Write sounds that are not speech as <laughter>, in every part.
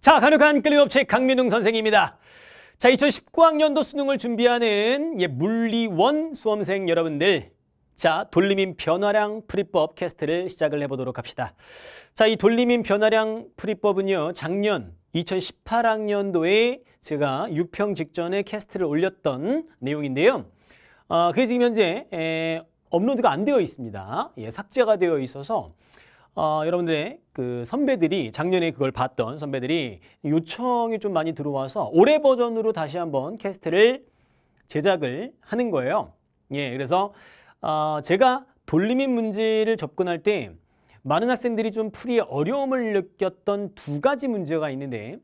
자, 간혹한 끌림업체 강민웅 선생입니다. 자, 2019학년도 수능을 준비하는 예, 물리원 수험생 여러분들. 자, 돌림인 변화량 풀이법 캐스트를 시작을 해보도록 합시다. 자, 이 돌림인 변화량 풀이법은요, 작년 2018학년도에 제가 6평 직전에 캐스트를 올렸던 내용인데요. 아, 그게 지금 현재 에, 업로드가 안 되어 있습니다. 예, 삭제가 되어 있어서 어, 여러분들의 그 선배들이 작년에 그걸 봤던 선배들이 요청이 좀 많이 들어와서 올해 버전으로 다시 한번 캐스트를 제작을 하는 거예요. 예, 그래서 어, 제가 돌림인 문제를 접근할 때 많은 학생들이 좀풀이 어려움을 느꼈던 두 가지 문제가 있는데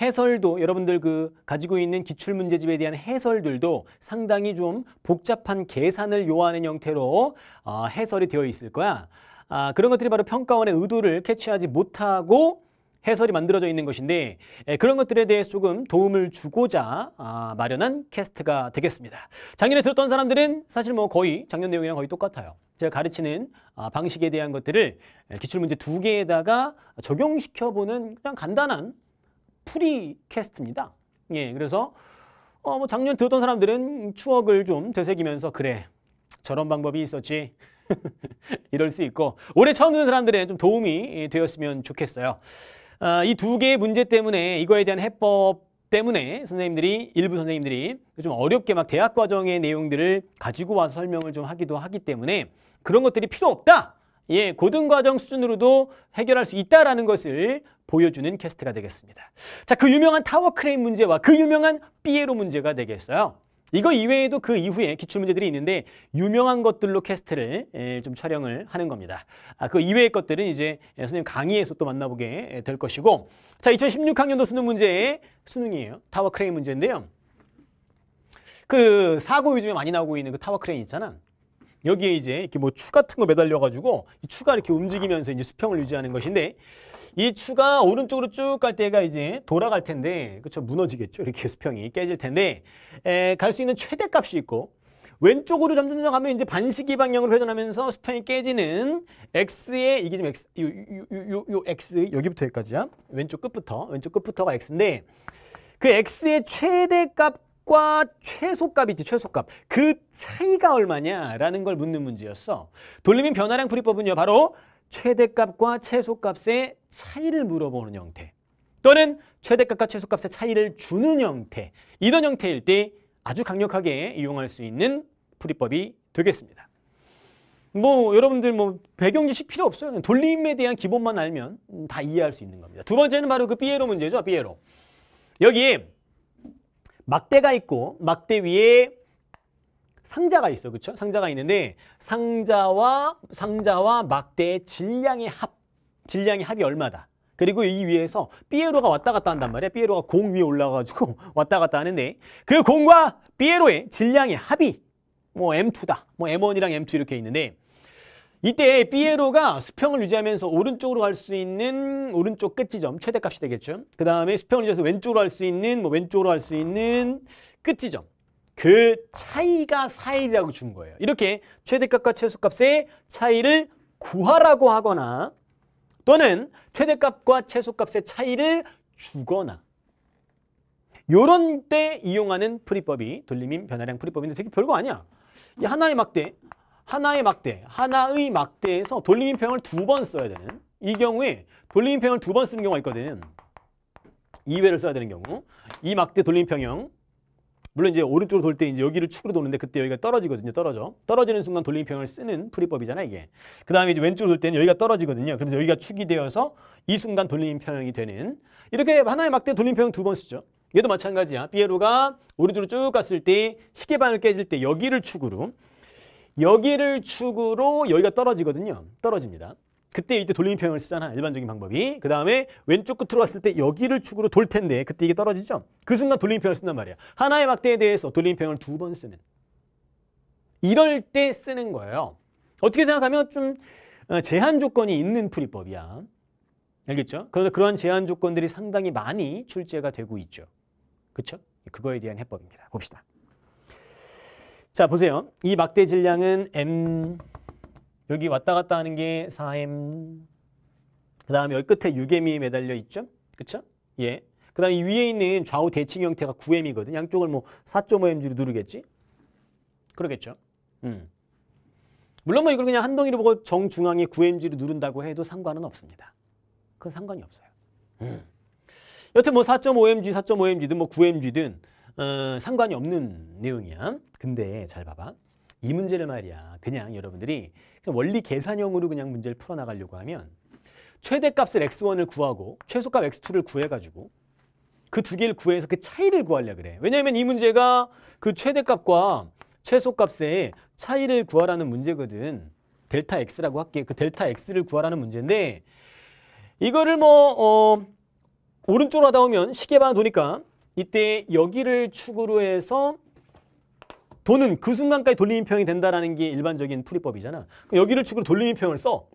해설도 여러분들 그 가지고 있는 기출문제집에 대한 해설들도 상당히 좀 복잡한 계산을 요하는 형태로 어, 해설이 되어 있을 거야. 아, 그런 것들이 바로 평가원의 의도를 캐치하지 못하고 해설이 만들어져 있는 것인데 에, 예, 그런 것들에 대해 조금 도움을 주고자 아, 마련한 캐스트가 되겠습니다. 작년에 들었던 사람들은 사실 뭐 거의 작년 내용이랑 거의 똑같아요. 제가 가르치는 아, 방식에 대한 것들을 예, 기출문제 두 개에다가 적용시켜보는 그냥 간단한 풀이 캐스트입니다. 예, 그래서 어, 뭐 작년 들었던 사람들은 추억을 좀 되새기면서 그래 저런 방법이 있었지. <laughs> 이럴 수 있고 올해 처음 듣는 사람들의 좀 도움이 되었으면 좋겠어요. 아, 이두 개의 문제 때문에 이거에 대한 해법 때문에 선생님들이 일부 선생님들이 좀 어렵게 막 대학 과정의 내용들을 가지고 와서 설명을 좀 하기도 하기 때문에 그런 것들이 필요 없다. 예, 고등 과정 수준으로도 해결할 수 있다라는 것을 보여주는 캐스트가 되겠습니다. 자, 그 유명한 타워 크레인 문제와 그 유명한 삐에로 문제가 되겠어요. 이거 이외에도 그 이후에 기출문제들이 있는데 유명한 것들로 캐스트를 좀 촬영을 하는 겁니다. 아, 그 이외의 것들은 이제 선생님 강의에서 또 만나보게 될 것이고 자 2016학년도 수능 문제의 수능이에요. 타워 크레인 문제인데요. 그 사고 요즘에 많이 나오고 있는 그 타워 크레인 있잖아. 여기에 이제 이렇게 뭐 추 같은 거 매달려가지고 이 추가 이렇게 움직이면서 이제 수평을 유지하는 것인데 이 추가 오른쪽으로 쭉 갈 때가 이제 돌아갈 텐데 그렇죠 무너지겠죠 이렇게 수평이 깨질 텐데 갈 수 있는 최대값이 있고 왼쪽으로 점점 점점 가면 이제 반시기 방향으로 회전하면서 수평이 깨지는 x의 이게 지금 x 요, 요, 요, 요 x 여기부터 여기까지야 왼쪽 끝부터 왼쪽 끝부터가 x인데 그 x의 최대값 과 최소값이지 최소값 그 차이가 얼마냐라는 걸 묻는 문제였어 돌림의 변화량 풀이법은요 바로 최대값과 최소값의 차이를 물어보는 형태 또는 최대값과 최소값의 차이를 주는 형태 이런 형태일 때 아주 강력하게 이용할 수 있는 풀이법이 되겠습니다. 뭐 여러분들 뭐 배경 지식 필요 없어요. 돌림에 대한 기본만 알면 다 이해할 수 있는 겁니다. 두 번째는 바로 그 피에로 문제죠. 피에로. 여기 막대가 있고 막대 위에 상자가 있어. 그렇 상자가 있는데 상자와 상자와 막대의 질량의 합 질량의 합이 얼마다. 그리고 이 위에서 삐에로가 왔다 갔다 한단 말이야. 삐에로가 공 위에 올라가지고 <laughs> 왔다 갔다 하는데 그 공과 삐에로의 질량의 합이 뭐 M2다. 뭐 M1이랑 M2 이렇게 있는데 이때 삐에로가 수평을 유지하면서 오른쪽으로 갈 수 있는 오른쪽 끝지점 최대값이 되겠죠. 그 다음에 수평을 유지해서 왼쪽으로 갈 수 있는 뭐 왼쪽으로 갈 수 있는 끝지점 그 차이가 4일이라고 준 거예요. 이렇게 최대값과 최소값의 차이를 구하라고 하거나 또는 최대값과 최소값의 차이를 주거나 요런 때 이용하는 풀이법이 돌림인 변화량 풀이법인데 되게 별거 아니야. 이 하나의 막대, 하나의 막대, 하나의 막대에서 돌림인 평을 두 번 써야 되는 이 경우에 돌림인 평을 두 번 쓰는 경우가 있거든. 2회를 써야 되는 경우 이 막대 돌림인 평형 물론 이제 오른쪽으로 돌 때 이제 여기를 축으로 도는데 그때 여기가 떨어지거든요. 떨어져. 떨어지는 순간 돌림평을 쓰는 풀이법이잖아요 이게. 그다음에 이제 왼쪽으로 돌 때는 여기가 떨어지거든요. 그래서 여기가 축이 되어서 이 순간 돌림 평이 되는 이렇게 하나의 막대 돌림 평두번 쓰죠. 얘도 마찬가지야. 피에로가 오른쪽으로 쭉 갔을 때시계바늘 깨질 때 여기를 축으로 여기를 축으로 여기가 떨어지거든요. 떨어집니다. 그때 이때 돌림 평형을 쓰잖아. 일반적인 방법이. 그 다음에 왼쪽 끝으로 왔을 때 여기를 축으로 돌 텐데 그때 이게 떨어지죠. 그 순간 돌림 평형을 쓴단 말이야. 하나의 막대에 대해서 돌림 평형을 두 번 쓰는. 이럴 때 쓰는 거예요. 어떻게 생각하면 좀 어, 제한 조건이 있는 풀이법이야. 알겠죠? 그런데 그러한 제한 조건들이 상당히 많이 출제가 되고 있죠. 그렇죠? 그거에 대한 해법입니다. 봅시다. 자, 보세요. 이 막대 질량은 m 여기 왔다 갔다 하는 게 4M. 그 다음에 여기 끝에 6M이 매달려 있죠. 그쵸? 예. 그 다음에 위에 있는 좌우 대칭 형태가 9M이거든. 양쪽을 뭐 4.5M주로 누르겠지? 그러겠죠. 음. 물론 뭐 이걸 그냥 한 덩이로 보고 정중앙에 9 m g 로 누른다고 해도 상관은 없습니다. 그건 상관이 없어요. 음. 여튼 뭐 4.5mg, 4.5mg든 뭐 9mg든 어, 상관이 없는 내용이야. 근데 잘 봐봐. 이 문제를 말이야 그냥 여러분들이 그냥 원리 계산형으로 그냥 문제를 풀어나가려고 하면 최대값을 x1을 구하고 최소값 x2를 구해가지고 그 두 개를 구해서 그 차이를 구하려 그래. 왜냐하면 이 문제가 그 최대값과 최소값의 차이를 구하라는 문제거든. 델타 x라고 할게. 그 델타 x를 구하라는 문제인데 이거를 뭐 어, 오른쪽으로 하다 보면 시계 반 도니까 이때 여기를 축으로 해서 돈은 그 순간까지 돌림인 표이된다는게 일반적인 풀이법이잖아. 그럼 여기를 축으로 돌림인 표을 써.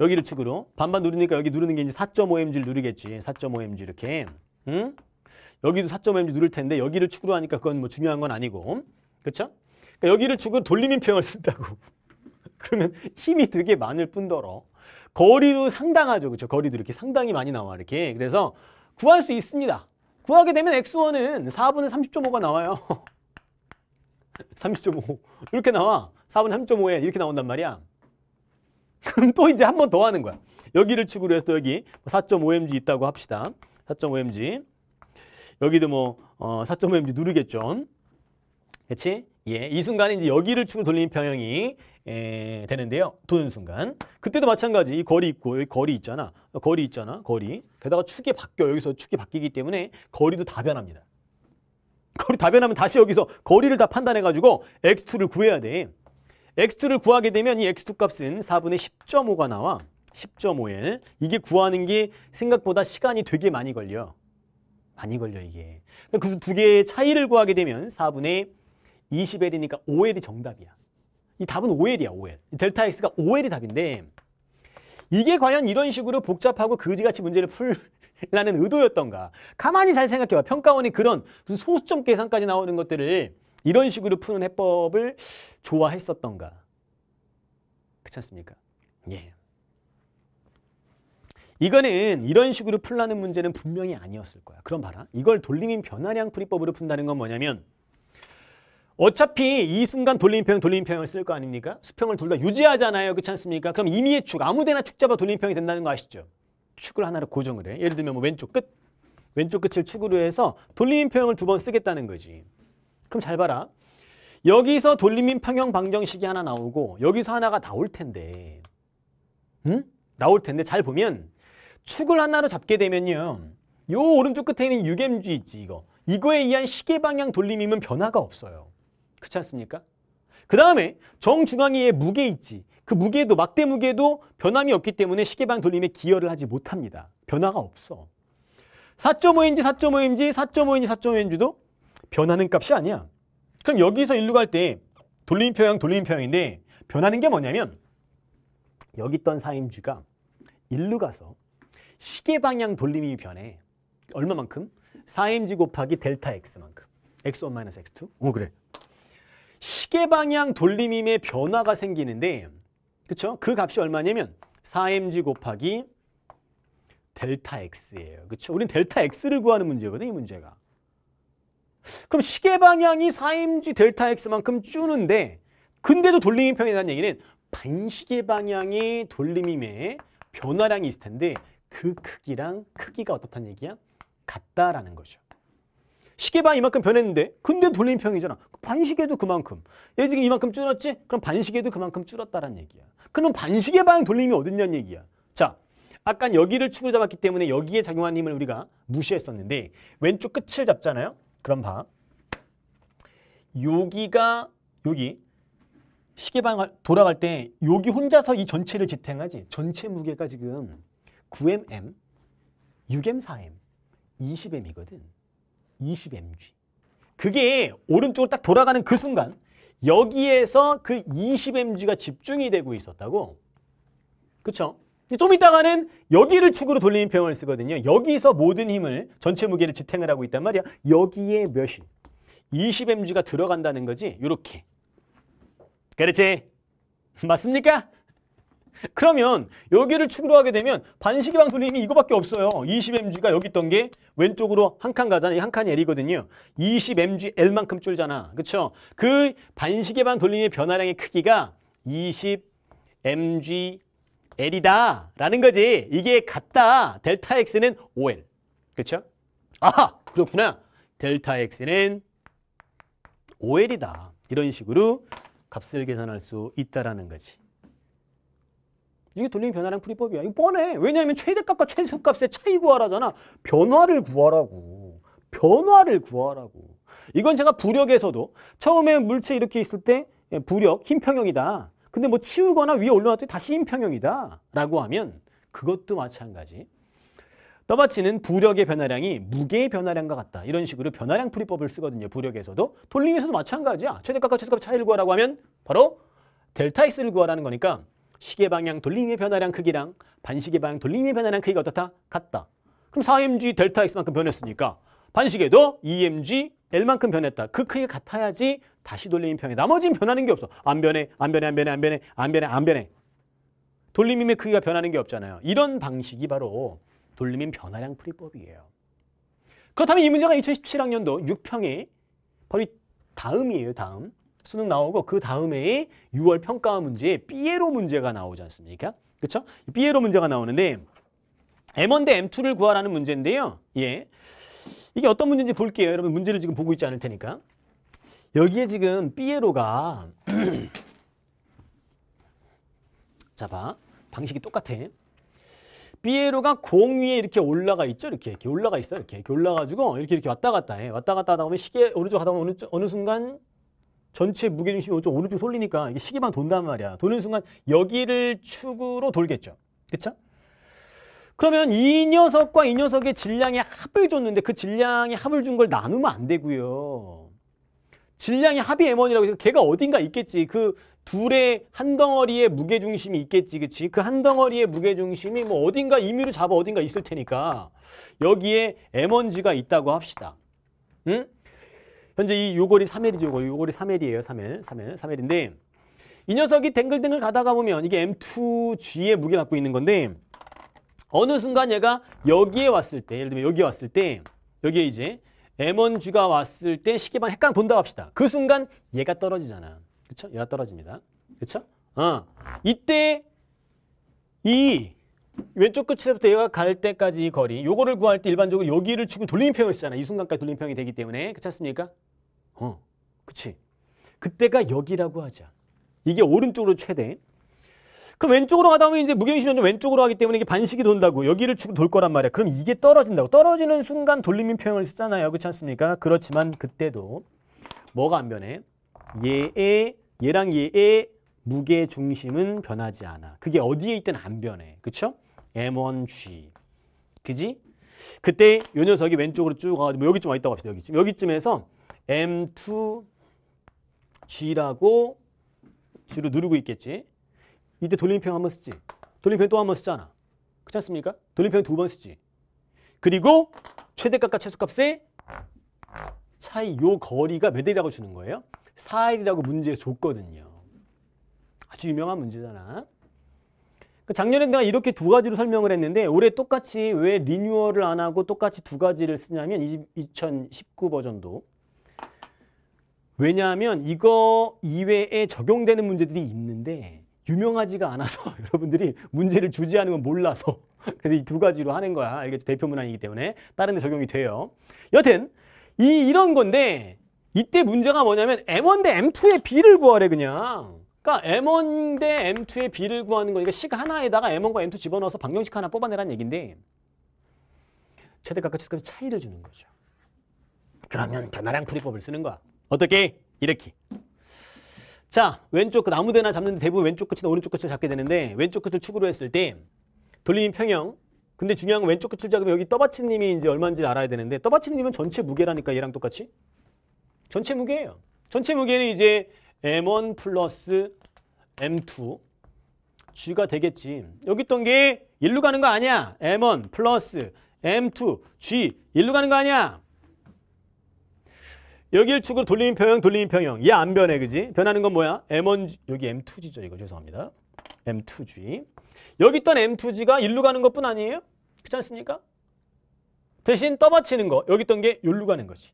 여기를 축으로 반반 누르니까 여기 누르는 게 이제 4.5mg를 누르겠지. 4.5mg 이렇게. 응? 여기도 4.5mg 누를 텐데 여기를 축으로 하니까 그건 뭐 중요한 건 아니고. 그렇죠? 그러니까 여기를 축으로 돌림인 표을 쓴다고. <laughs> 그러면 힘이 되게 많을 뿐더러 거리도 상당하죠. 그렇죠? 거리도 이렇게 상당히 많이 나와. 이렇게. 그래서 구할 수 있습니다. 구하게 되면 x1은 4분의 30.5가 나와요. <laughs> 30.5 이렇게 나와 4분의 3.5에 이렇게 나온단 말이야 그럼 또 이제 한 번 더 하는 거야 여기를 축으로 해서 또 여기 4.5mg 뭐 있다고 합시다 4.5mg 여기도 뭐 어, 4.5mg 누르겠죠 그치 예, 이 순간 에 이제 여기를 축으로 돌리는 평형이 에, 되는데요. 도는 순간. 그때도 마찬가지. 이 거리 있고 여기 거리 있잖아. 거리 있잖아. 거리. 게다가 축이 바뀌어. 여기서 축이 바뀌기 때문에 거리도 다 변합니다. 그걸 답변하면 다시 여기서 거리를 다 판단해가지고 x2를 구해야 돼. x2를 구하게 되면 이 x2 값은 4분의 10.5가 나와. 10.5일. 이게 구하는 게 생각보다 시간이 되게 많이 걸려. 많이 걸려 이게. 그두 그러니까 그 개의 차이를 구하게 되면 4분의 20L이니까 5L이 정답이야. 이 답은 5L이야 5L. 델타 X가 5L이 답인데 이게 과연 이런 식으로 복잡하고 그지같이 문제를 풀 라는 의도였던가 가만히 잘 생각해봐 평가원이 그런 소수점 계산까지 나오는 것들을 이런 식으로 푸는 해법을 좋아했었던가 그렇지 않습니까? 예. 이거는 이런 식으로 풀라는 문제는 분명히 아니었을 거야. 그럼 봐라. 이걸 돌림인 변화량 풀이법으로 푼다는 건 뭐냐면 어차피 이 순간 돌림평, 돌림평을 쓸 거 아닙니까? 수평을 둘 다 유지하잖아요. 그렇지 않습니까? 그럼 임의의 축, 아무데나 축 잡아 돌림평이 된다는 거 아시죠? 축을 하나로 고정을 해. 예를 들면 뭐 왼쪽 끝. 왼쪽 끝을 축으로 해서 돌림인 평형을 두 번 쓰겠다는 거지. 그럼 잘 봐라. 여기서 돌림인 평형 방정식이 하나 나오고 여기서 하나가 나올 텐데. 응? 나올 텐데 잘 보면 축을 하나로 잡게 되면요. 요 오른쪽 끝에 있는 6mg 있지 이거. 이거에 의한 시계 방향 돌림임은 변화가 없어요. 그렇지 않습니까? 그 다음에 정중앙이의 무게 있지. 그 무게도 막대 무게도 변함이 없기 때문에 시계방 돌림에 기여를 하지 못합니다. 변화가 없어. 4.5인지 4.5인지 4.5인지 4.5인지도 변하는 값이 아니야. 그럼 여기서 일로 갈 때 돌림표형 돌림표형인데 변하는 게 뭐냐면 여기 있던 사임주가 일로 가서 시계 방향 돌림이 변해. 얼마만큼? 4 m 주 곱하기 델타 x만큼. x1-x2. 오 그래. 시계 방향 돌림임의 변화가 생기는데 그쵸? 그 값이 얼마냐면 4mg 곱하기 델타 x예요. 그쵸죠 우린 델타 x를 구하는 문제거든요, 이 문제가. 그럼 시계 방향이 4mg 델타 x만큼 쭈는데 근데도 돌림이 평이라는 얘기는 반시계 방향이 돌림임의 변화량이 있을 텐데 그 크기랑 크기가 어떻다는 얘기야? 같다라는 거죠. 시계반 이만큼 변했는데 근데 돌림평이잖아. 그 반시계도 그만큼. 얘 지금 이만큼 줄었지? 그럼 반시계도 그만큼 줄었다는 얘기야. 그럼 반시계방 돌림이 어딨냐는 얘기야. 자, 아까 여기를 축으로 잡았기 때문에 여기에 작용하는 힘을 우리가 무시했었는데 왼쪽 끝을 잡잖아요. 그럼 봐. 여기가 여기 시계방 돌아갈 때 여기 혼자서 이 전체를 지탱하지. 전체 무게가 지금 9mm, 6M, 4M, 20M이거든. 20mg. 그게 오른쪽으로 딱 돌아가는 그 순간 여기에서 그 20mg가 집중이 되고 있었다고. 그쵸? 좀 이따가는 여기를 축으로 돌리는 표을 쓰거든요. 여기서 모든 힘을 전체 무게를 지탱을 하고 있단 말이야. 여기에 몇이? 20mg가 들어간다는 거지. 요렇게. 그렇지. 맞습니까? 그러면 여기를 축으로 하게 되면 반시계방 돌림이 이거밖에 없어요. 20mg가 여기 있던 게 왼쪽으로 한 칸 가잖아. 요한 칸이 L이거든요. 20mgL만큼 줄잖아그쵸그 반시계방 돌림의 변화량의 크기가 20mgL이다. 라는 거지. 이게 같다. 델타 X는 5L. 그렇죠? 아하! 그렇구나. 델타 X는 5L이다. 이런 식으로 값을 계산할 수 있다라는 거지. 이게 돌림 변화량 풀이법이야. 이거 뻔해. 왜냐하면 최대값과 최소값의 차이 구하라잖아. 변화를 구하라고. 변화를 구하라고. 이건 제가 부력에서도 처음에 물체 이렇게 있을 때 예, 부력, 힘평형이다. 근데 뭐 치우거나 위에 올려놨더니 다시 힘평형이다. 라고 하면 그것도 마찬가지. 떠받치는 부력의 변화량이 무게의 변화량과 같다. 이런 식으로 변화량 풀이법을 쓰거든요. 부력에서도. 돌림에서도 마찬가지야. 최대값과 최소값 차이를 구하라고 하면 바로 델타 X를 구하라는 거니까 시계 방향 돌림의 변화량 크기랑 반시계 방향 돌림의 변화량 크기가 어떻다? 같다. 그럼 4mg 델타 x만큼 변했으니까 반시계도 2mg l만큼 변했다. 그 크기가 같아야지 다시 돌림인 평에 나머지는 변하는 게 없어. 안 변해, 안 변해, 안 변해, 안 변해, 안 변해, 안 변해. 돌림임의 크기가 변하는 게 없잖아요. 이런 방식이 바로 돌림임 변화량 풀이법이에요. 그렇다면 이 문제가 2017학년도 6평의 바로 다음이에요, 다음. 수능 나오고 그 다음에 6월 평가 문제에 삐에로 문제가 나오지 않습니까? 그렇죠? 삐에로 문제가 나오는데 M1 대 M2를 구하라는 문제인데요. 예. 이게 어떤 문제인지 볼게요. 여러분 문제를 지금 보고 있지 않을 테니까. 여기에 지금 삐에로가 <clears throat> 자 봐. 방식이 똑같아. 삐에로가 공 위에 이렇게 올라가 있죠. 이렇게, 이렇게 올라가 있어요. 이렇게, 이렇게 올라가지고 이렇게 이렇게 왔다 갔다 해. 왔다 갔다 하다 보면 시계 오른쪽 하다 보면 어느, 어느 순간 전체 무게중심이 오쪽 오른쪽 쏠리니까 이게 시계만 돈단 말이야. 도는 순간 여기를 축으로 돌겠죠. 그쵸? 그러면 이 녀석과 이 녀석의 질량의 합을 줬는데 그 질량의 합을 준 걸 나누면 안 되고요. 질량의 합이 M1이라고 해서 걔가 어딘가 있겠지. 그 둘의 한 덩어리의 무게중심이 있겠지. 그치? 그한 덩어리의 무게중심이 뭐 어딘가 임의로 잡아 어딘가 있을 테니까 여기에 M1G가 있다고 합시다. 응? 현재 이 요걸이 3L이죠. 요걸. 요걸이 3L이에요. 3L. 3L. 3L인데 이 녀석이 댕글댕글 가다가 보면 이게 M2G의 무게를 갖고 있는 건데 어느 순간 얘가 여기에 왔을 때 예를 들면 여기에 왔을 때 여기에 이제 M1G가 왔을 때시계만 핵강 돈다 합시다. 그 순간 얘가 떨어지잖아. 그쵸? 얘가 떨어집니다. 그쵸? 어. 이때 이 왼쪽 끝에서부터 얘가 갈 때까지 거리 요거를 구할 때 일반적으로 여기를 축을 돌림평을 쓰잖아. 이 순간까지 돌림평이 되기 때문에. 그렇지 않습니까? 어, 그치? 그때가 여기라고 하자. 이게 오른쪽으로 최대. 그럼 왼쪽으로 가다 보면 이제 무게중심이 왼쪽으로 가기 때문에 이게 반식이 돈다고 여기를 돌 거란 말이야. 그럼 이게 떨어진다고. 떨어지는 순간 돌림인 표현을 쓰잖아요. 그렇지 않습니까? 그렇지만 그때도 뭐가 안 변해? 얘의 얘랑 얘의 무게 중심은 변하지 않아. 그게 어디에 있든 안 변해. 그쵸? M1G. 그지? 그때 요 녀석이 왼쪽으로 쭉 가가지고 뭐 여기쯤 와 있다고 합시다. 여기쯤. 여기쯤에서 M2G라고 G로 누르고 있겠지. 이때 돌림표 한번 쓰지. 돌림표 또한 번 쓰잖아. 그렇지 않습니까? 돌림표 두번 쓰지. 그리고 최대값과 최소값의 차이 요 거리가 몇 L이라고 주는 거예요? 4L이라고 문제에 줬거든요. 아주 유명한 문제잖아. 그러니까 작년에 내가 이렇게 두 가지로 설명을 했는데 올해 똑같이 왜 리뉴얼을 안 하고 똑같이 두 가지를 쓰냐면 2019 버전도 왜냐하면 이거 이외에 적용되는 문제들이 있는데 유명하지가 않아서 <laughs> 여러분들이 문제를 주지 않으면 몰라서 <laughs> 그래서 이 두 가지로 하는 거야. 알겠죠? 대표 문항이기 때문에 다른 데 적용이 돼요. 여튼 이 이런 건데 이때 문제가 뭐냐면 M1 대 M2의 B를 구하래 그냥. 그러니까 M1 대 M2의 B를 구하는 거니까 식 하나에다가 M1과 M2 집어넣어서 방정식 하나 뽑아내라는 얘긴데 최대값과 최소값의 차이를 주는 거죠. 그러면 변화량 풀이법을 쓰는 거야. 어떻게? 이렇게. 자, 왼쪽 끝 아무 데나 잡는데 대부분 왼쪽 끝이나 오른쪽 끝을 잡게 되는데 왼쪽 끝을 축으로 했을 때 돌림이 평형. 근데 중요한 건 왼쪽 끝을 잡으면 여기 떠받침님이 이제 얼마인지 알아야 되는데 떠받침님은 전체 무게라니까 얘랑 똑같이. 전체 무게예요. 전체 무게는 이제 M1 플러스 M2 G가 되겠지. 여기 있던 게 일로 가는 거 아니야. M1 플러스 M2 G 일로 가는 거 아니야. 여길 축으로 돌림 평형, 돌림 평형. 얘 안 변해, 그지? 변하는 건 뭐야? M1, 여기 M2G죠, 이거. 죄송합니다. M2G. 여기 있던 M2G가 일로 가는 것뿐 아니에요? 그렇지 않습니까? 대신 떠받치는 거. 여기 있던 게 일로 가는 거지.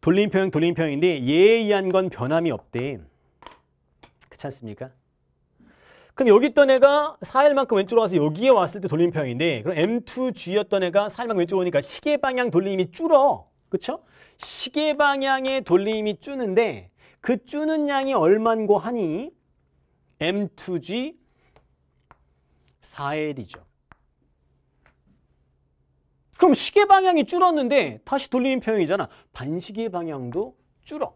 돌림 평형, 돌림 평형인데 얘에 의한 건 변함이 없대. 그렇지 않습니까? 그럼 여기 있던 애가 4일만큼 왼쪽으로 와서 여기에 왔을 때 돌림 평형인데 그럼 M2G였던 애가 4일만큼 왼쪽으로 오니까 시계 방향 돌림이 줄어. 그렇죠? 시계 방향의 돌림이 쭈는데 그 쭈는 양이 얼만고 하니 M2G 4L이죠. 그럼 시계 방향이 줄었는데 다시 돌리는 표이잖아 반시계 방향도 줄어.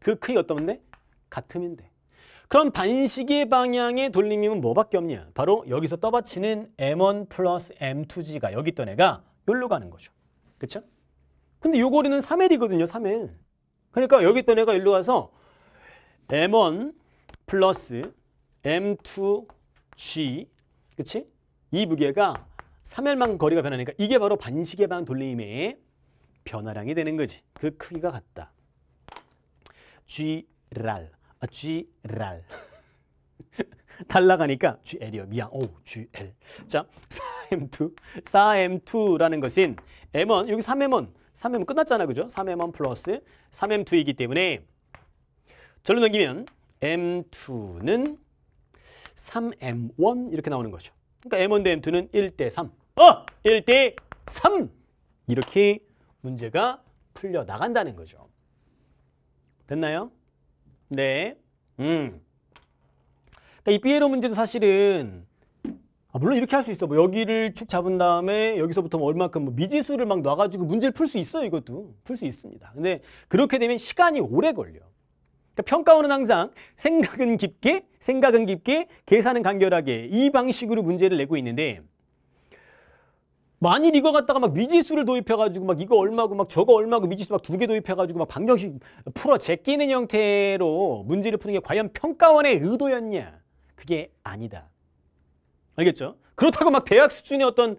그 크기 어떤데? 같으면 돼. 그럼 반시계 방향의 돌림이면 뭐밖에 없냐? 바로 여기서 떠받치는 M1 플러스 M2G가 여기 있던 애가 여기로 가는 거죠. 그렇죠? 근데 요 거리는 3L이거든요. 3L. 그러니까 여기 있던 애가 일로 가서 M1 플러스 M2G 그치? 이 무게가 3L만 거리가 변하니까 이게 바로 반시계 방 돌림의 변화량이 되는 거지. 그 크기가 같다. G랄. 아, G랄. <laughs> 달라가니까 GL이요. 미안. 오, GL. 자, 4M2. 4M2라는 것인 M1, 여기 3M1. 3m 은 끝났잖아. 그죠? 3m1 플러스 3m2이기 때문에 절로 넘기면 m2는 3m1 이렇게 나오는 거죠. 그러니까 m1 대 m2는 1 대 3. 어! 1 대 3! 이렇게 문제가 풀려나간다는 거죠. 됐나요? 네. 음. 그러니까 이 삐에로 문제도 사실은 아, 물론 이렇게 할 수 있어. 뭐 여기를 축 잡은 다음에 여기서부터 뭐 얼마큼 뭐 미지수를 막 놔가지고 문제를 풀 수 있어 이것도 풀 수 있습니다. 근데 그렇게 되면 시간이 오래 걸려. 그러니까 평가원은 항상 생각은 깊게, 생각은 깊게, 계산은 간결하게 이 방식으로 문제를 내고 있는데 만일 이거 갖다가 막 미지수를 도입해가지고 막 이거 얼마고 막 저거 얼마고 미지수 막 두 개 도입해가지고 막 방정식 풀어 제끼는 형태로 문제를 푸는 게 과연 평가원의 의도였냐? 그게 아니다. 알겠죠? 그렇다고 막 대학 수준의 어떤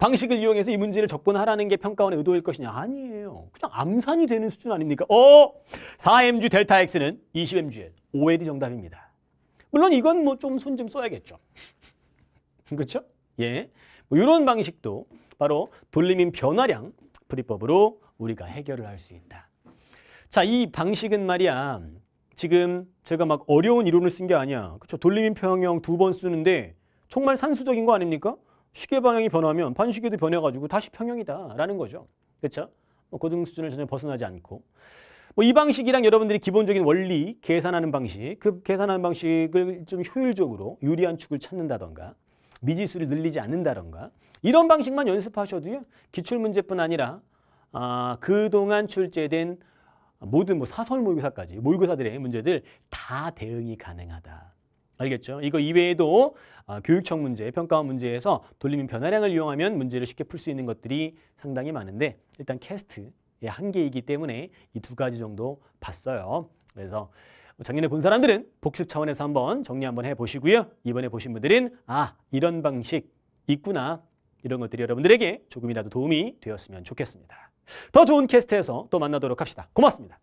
방식을 이용해서 이 문제를 접근하라는 게 평가원의 의도일 것이냐? 아니에요. 그냥 암산이 되는 수준 아닙니까? 어! 4mg 델타 X는 20mgl, 5L이 정답입니다. 물론 이건 뭐 좀 손 좀 써야겠죠. <laughs> 그렇죠? 예. 뭐 이런 방식도 바로 돌림인 변화량 불이법으로 우리가 해결을 할 수 있다. 자, 이 방식은 말이야. 지금 제가 막 어려운 이론을 쓴 게 아니야. 그렇죠? 돌림인 평형 두 번 쓰는데 정말 산수적인 거 아닙니까? 시계 방향이 변하면 반시계도 변해가지고 다시 평형이다라는 거죠. 그렇죠? 고등 수준을 전혀 벗어나지 않고 뭐이 방식이랑 여러분들이 기본적인 원리 계산하는 방식 그 계산하는 방식을 좀 효율적으로 유리한 축을 찾는다던가 미지수를 늘리지 않는다던가 이런 방식만 연습하셔도요 기출문제뿐 아니라 아, 그동안 출제된 모든 뭐 사설 모의고사까지 모의고사들의 문제들 다 대응이 가능하다. 알겠죠? 이거 이외에도 아, 교육청 문제, 평가원 문제에서 돌림인 변화량을 이용하면 문제를 쉽게 풀 수 있는 것들이 상당히 많은데 일단 캐스트의 한계이기 때문에 이 두 가지 정도 봤어요. 그래서 작년에 본 사람들은 복습 차원에서 한번 정리 한번 해보시고요. 이번에 보신 분들은 아 이런 방식 있구나 이런 것들이 여러분들에게 조금이라도 도움이 되었으면 좋겠습니다. 더 좋은 캐스트에서 또 만나도록 합시다. 고맙습니다.